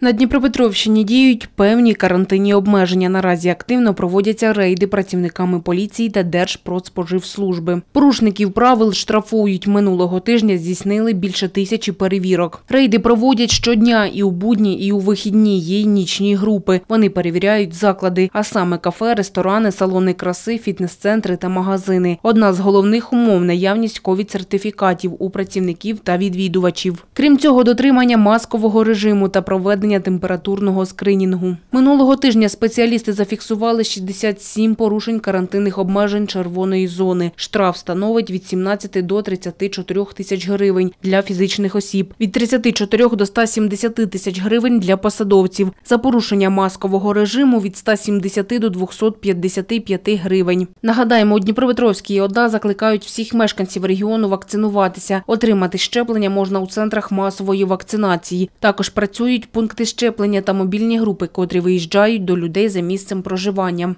На Дніпропетровщині діють певні карантинні обмеження. Наразі активно проводяться рейди працівниками поліції та Держпродспоживслужби. Порушників правил штрафують. Минулого тижня здійснили більше тисячі перевірок. Рейди проводять щодня і у будні, і у вихідні. Є й нічні групи. Вони перевіряють заклади, а саме кафе, ресторани, салони краси, фітнес-центри та магазини. Одна з головних умов наявність ковід-сертифікатів у працівників та відвідувачів. Крім цього, дотримання маскового режиму та проведення проведення температурного скринінгу. Минулого тижня спеціалісти зафіксували 67 порушень карантинних обмежень червоної зони. Штраф становить від 17 до 34 тисяч гривень для фізичних осіб, від 34 до 170 тисяч гривень для посадовців. За порушення маскового режиму від 170 до 255 гривень. Нагадаємо, Дніпропетровській і ОДА закликають всіх мешканців регіону вакцинуватися. Отримати щеплення можна у центрах масової вакцинації. Також працюють пункти пункти щеплення та мобільні групи, котрі виїжджають до людей за місцем проживання.